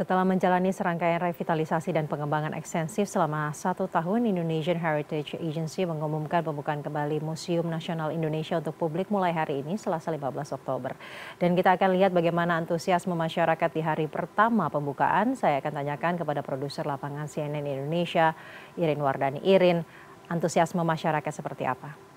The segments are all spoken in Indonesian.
Setelah menjalani serangkaian revitalisasi dan pengembangan ekstensif selama satu tahun, Indonesian Heritage Agency mengumumkan pembukaan kembali Museum Nasional Indonesia untuk publik mulai hari ini, Selasa 15 Oktober. Dan kita akan lihat bagaimana antusiasme masyarakat di hari pertama pembukaan. Saya akan tanyakan kepada produser lapangan CNN Indonesia, Irin Wardani. Irin, antusiasme masyarakat seperti apa?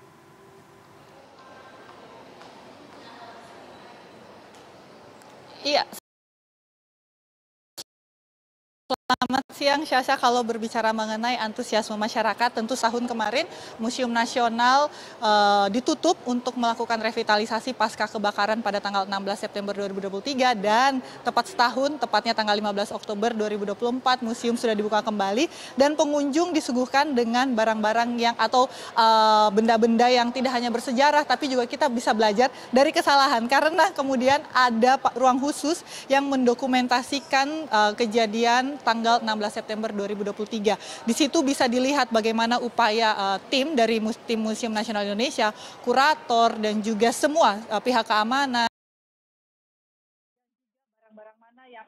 Selamat siang Syasha, kalau berbicara mengenai antusiasme masyarakat, tentu tahun kemarin Museum Nasional e, ditutup untuk melakukan revitalisasi pasca kebakaran pada tanggal 16 September 2023 dan tepat setahun, tepatnya tanggal 15 Oktober 2024, museum sudah dibuka kembali dan pengunjung disuguhkan dengan barang-barang yang atau eh, benda-benda yang tidak hanya bersejarah tapi juga kita bisa belajar dari kesalahan karena kemudian ada ruang khusus yang mendokumentasikan e, kejadian tanggal tanggal 16 September 2023. Di situ bisa dilihat bagaimana upaya uh, tim dari tim Museum Nasional Indonesia, kurator dan juga semua uh, pihak keamanan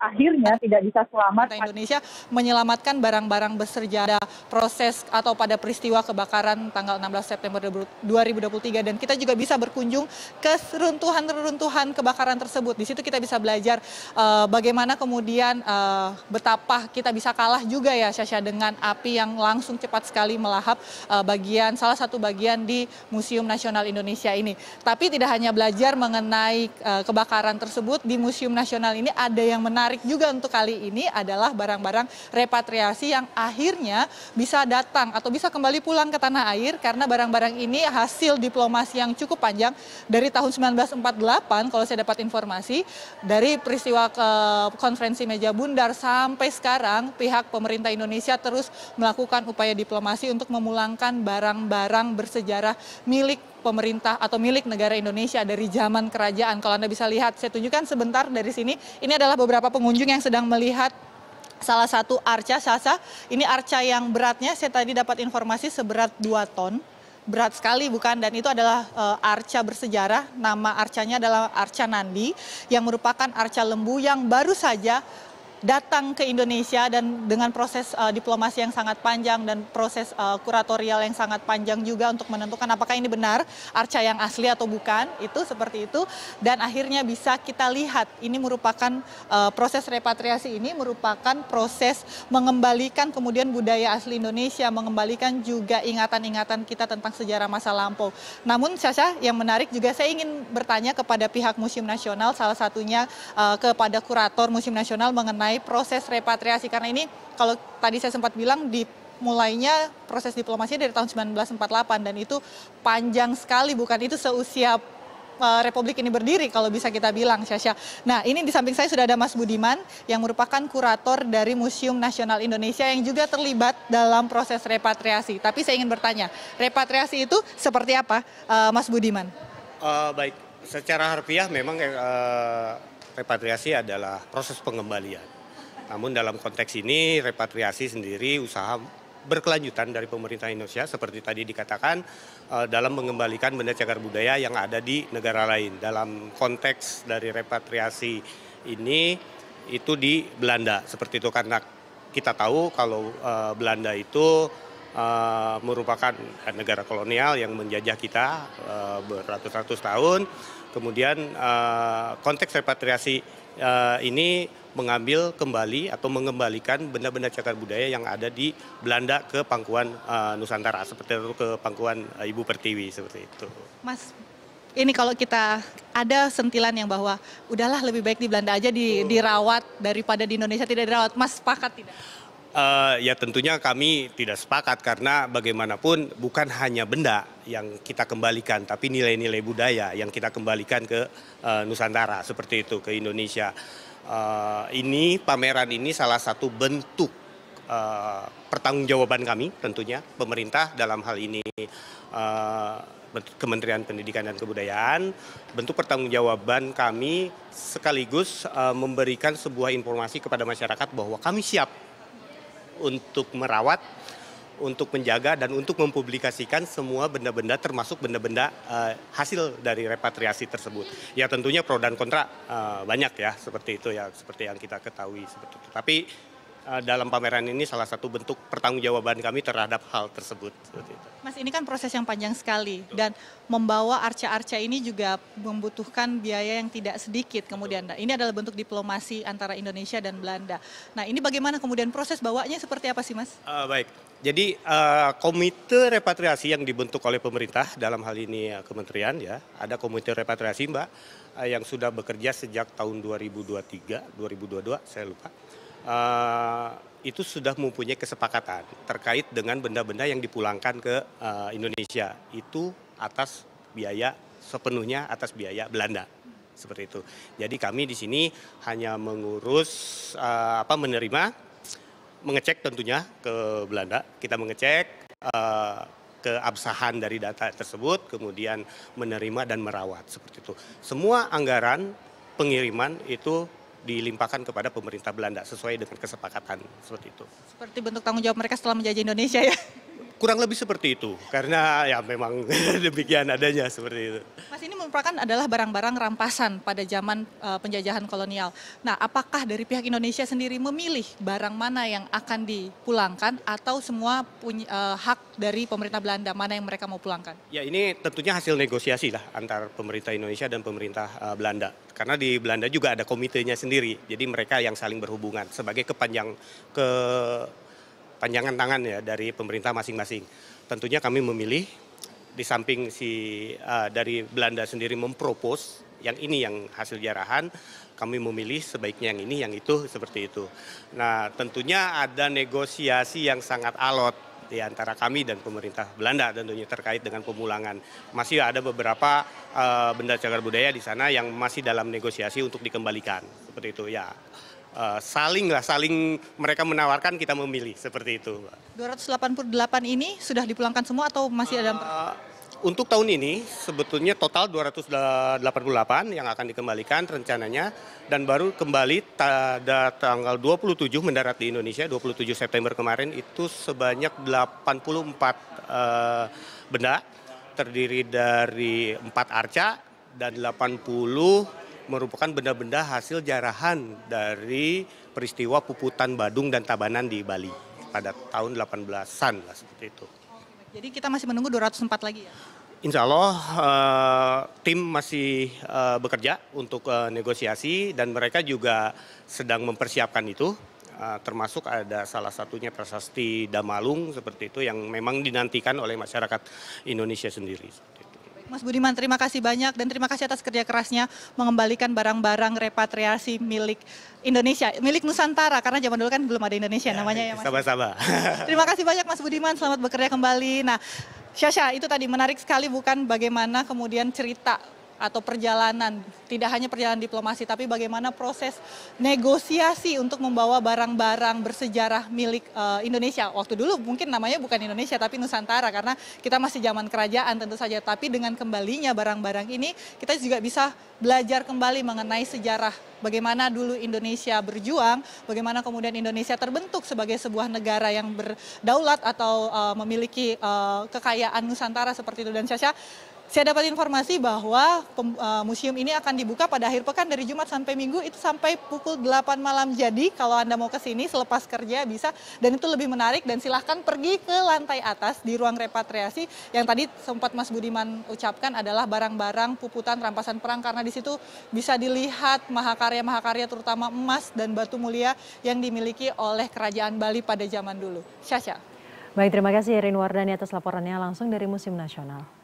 akhirnya tidak bisa selamat. Indonesia menyelamatkan barang-barang bersejarah proses atau pada peristiwa kebakaran tanggal 16 September 2023 dan kita juga bisa berkunjung ke runtuhan-runtuhan kebakaran tersebut. Di situ kita bisa belajar uh, bagaimana kemudian uh, betapa kita bisa kalah juga ya Syasha dengan api yang langsung cepat sekali melahap uh, bagian salah satu bagian di Museum Nasional Indonesia ini. Tapi tidak hanya belajar mengenai uh, kebakaran tersebut di Museum Nasional ini ada yang menarik menarik juga untuk kali ini adalah barang-barang repatriasi yang akhirnya bisa datang atau bisa kembali pulang ke tanah air karena barang-barang ini hasil diplomasi yang cukup panjang dari tahun 1948 kalau saya dapat informasi dari peristiwa eh, konferensi meja bundar sampai sekarang pihak pemerintah Indonesia terus melakukan upaya diplomasi untuk memulangkan barang-barang bersejarah milik pemerintah atau milik negara Indonesia dari zaman kerajaan. Kalau Anda bisa lihat, saya tunjukkan sebentar dari sini. Ini adalah beberapa pengunjung yang sedang melihat salah satu arca Sasa. Ini arca yang beratnya saya tadi dapat informasi seberat 2 ton. Berat sekali bukan dan itu adalah e, arca bersejarah. Nama arcanya adalah Arca Nandi yang merupakan arca lembu yang baru saja datang ke Indonesia dan dengan proses uh, diplomasi yang sangat panjang dan proses uh, kuratorial yang sangat panjang juga untuk menentukan apakah ini benar arca yang asli atau bukan itu seperti itu dan akhirnya bisa kita lihat ini merupakan uh, proses repatriasi ini merupakan proses mengembalikan kemudian budaya asli Indonesia mengembalikan juga ingatan-ingatan kita tentang sejarah masa lampau. Namun Sasha yang menarik juga saya ingin bertanya kepada pihak Museum Nasional salah satunya uh, kepada kurator Museum Nasional mengenai mengenai proses repatriasi karena ini kalau tadi saya sempat bilang di mulainya proses diplomasi dari tahun 1948 dan itu panjang sekali bukan itu seusia eh, Republik ini berdiri kalau bisa kita bilang Syasha. Nah ini di samping saya sudah ada Mas Budiman yang merupakan kurator dari Museum Nasional Indonesia yang juga terlibat dalam proses repatriasi. Tapi saya ingin bertanya, repatriasi itu seperti apa eh, Mas Budiman? Uh, baik, secara harfiah memang uh, repatriasi adalah proses pengembalian namun dalam konteks ini repatriasi sendiri usaha berkelanjutan dari pemerintah Indonesia seperti tadi dikatakan eh, dalam mengembalikan benda cagar budaya yang ada di negara lain. Dalam konteks dari repatriasi ini itu di Belanda seperti itu karena kita tahu kalau eh, Belanda itu eh, merupakan negara kolonial yang menjajah kita beratus-ratus tahun. Kemudian konteks repatriasi Eh, ini mengambil kembali atau mengembalikan benda-benda cagar budaya yang ada di Belanda ke pangkuan eh, Nusantara seperti itu ke pangkuan eh, Ibu Pertiwi seperti itu. Mas ini kalau kita ada sentilan yang bahwa udahlah lebih baik di Belanda aja di, dirawat daripada di Indonesia tidak dirawat. Mas sepakat tidak? Uh, ya tentunya kami tidak sepakat karena bagaimanapun bukan hanya benda yang kita kembalikan, tapi nilai-nilai budaya yang kita kembalikan ke uh, Nusantara seperti itu ke Indonesia. Uh, ini pameran ini salah satu bentuk uh, pertanggungjawaban kami tentunya pemerintah dalam hal ini uh, Kementerian Pendidikan dan Kebudayaan bentuk pertanggungjawaban kami sekaligus uh, memberikan sebuah informasi kepada masyarakat bahwa kami siap untuk merawat, untuk menjaga dan untuk mempublikasikan semua benda-benda termasuk benda-benda uh, hasil dari repatriasi tersebut. Ya tentunya pro dan kontra uh, banyak ya seperti itu ya seperti yang kita ketahui seperti itu. Tapi Eh, dalam pameran ini salah satu bentuk pertanggungjawaban kami terhadap hal tersebut. Mas ini kan proses yang panjang sekali Betul. dan membawa arca-arca ini juga membutuhkan biaya yang tidak sedikit kemudian. Nah, ini adalah bentuk diplomasi antara Indonesia dan Belanda. Nah ini bagaimana kemudian proses bawanya seperti apa sih mas? Uh, baik, jadi uh, komite repatriasi yang dibentuk oleh pemerintah dalam hal ini uh, kementerian ya, ada komite repatriasi mbak uh, yang sudah bekerja sejak tahun 2023, 2022 saya lupa Eh, itu sudah mempunyai kesepakatan terkait dengan benda-benda yang dipulangkan ke eh, Indonesia itu atas biaya sepenuhnya atas biaya Belanda seperti itu. Jadi kami di sini hanya mengurus eh, apa menerima, mengecek tentunya ke Belanda. Kita mengecek keabsahan dari data tersebut, kemudian menerima dan merawat seperti itu. Semua anggaran pengiriman itu dilimpahkan kepada pemerintah Belanda sesuai dengan kesepakatan seperti itu. Seperti bentuk tanggung jawab mereka setelah menjajah Indonesia ya kurang lebih seperti itu karena ya memang demikian adanya seperti itu. Mas ini merupakan adalah barang-barang rampasan pada zaman uh, penjajahan kolonial. Nah, apakah dari pihak Indonesia sendiri memilih barang mana yang akan dipulangkan atau semua punya uh, hak dari pemerintah Belanda mana yang mereka mau pulangkan? Ya, ini tentunya hasil negosiasi lah antar pemerintah Indonesia dan pemerintah uh, Belanda. Karena di Belanda juga ada komitenya sendiri. Jadi mereka yang saling berhubungan sebagai kepanjang ke perpanjangan tangan ya dari pemerintah masing-masing. Tentunya kami memilih di samping si uh, dari Belanda sendiri mempropos yang ini yang hasil jarahan kami memilih sebaiknya yang ini yang itu seperti itu. Nah, tentunya ada negosiasi yang sangat alot di antara kami dan pemerintah Belanda tentunya terkait dengan pemulangan. Masih ada beberapa uh, benda cagar budaya di sana yang masih dalam negosiasi untuk dikembalikan. Seperti itu ya. Eh, saling lah saling mereka menawarkan kita memilih seperti itu. 288 ini sudah dipulangkan semua atau masih ada? Uh, untuk tahun ini sebetulnya total 288 yang akan dikembalikan rencananya dan baru kembali pada tanggal 27 mendarat di Indonesia 27 September kemarin itu sebanyak 84 uh, eh, benda terdiri dari 4 arca dan 80 merupakan benda-benda hasil jarahan dari peristiwa puputan Badung dan Tabanan di Bali pada tahun 18-an lah seperti itu. Jadi kita masih menunggu 204 lagi ya? Insya Allah uh, tim masih uh, bekerja untuk uh, negosiasi dan mereka juga sedang mempersiapkan itu. Uh, termasuk ada salah satunya prasasti Damalung seperti itu yang memang dinantikan oleh masyarakat Indonesia sendiri. Mas Budiman, terima kasih banyak dan terima kasih atas kerja kerasnya mengembalikan barang-barang repatriasi milik Indonesia, milik Nusantara karena zaman dulu kan belum ada Indonesia ya, namanya ya Mas. Sama-sama. Terima kasih banyak Mas Budiman, selamat bekerja kembali. Nah, Syasha, itu tadi menarik sekali bukan bagaimana kemudian cerita atau perjalanan, tidak hanya perjalanan diplomasi, tapi bagaimana proses negosiasi untuk membawa barang-barang bersejarah milik uh, Indonesia. Waktu dulu mungkin namanya bukan Indonesia, tapi Nusantara, karena kita masih zaman kerajaan tentu saja. Tapi dengan kembalinya barang-barang ini, kita juga bisa belajar kembali mengenai sejarah bagaimana dulu Indonesia berjuang, bagaimana kemudian Indonesia terbentuk sebagai sebuah negara yang berdaulat atau uh, memiliki uh, kekayaan Nusantara seperti itu. Dan Syasha, saya dapat informasi bahwa e, museum ini akan dibuka pada akhir pekan dari Jumat sampai Minggu itu sampai pukul 8 malam. Jadi kalau Anda mau ke sini selepas kerja bisa dan itu lebih menarik dan silahkan pergi ke lantai atas di ruang repatriasi yang tadi sempat Mas Budiman ucapkan adalah barang-barang puputan rampasan perang karena di situ bisa dilihat mahakarya-mahakarya terutama emas dan batu mulia yang dimiliki oleh kerajaan Bali pada zaman dulu. Syasha. Baik, terima kasih Erin Wardani atas laporannya langsung dari Museum Nasional.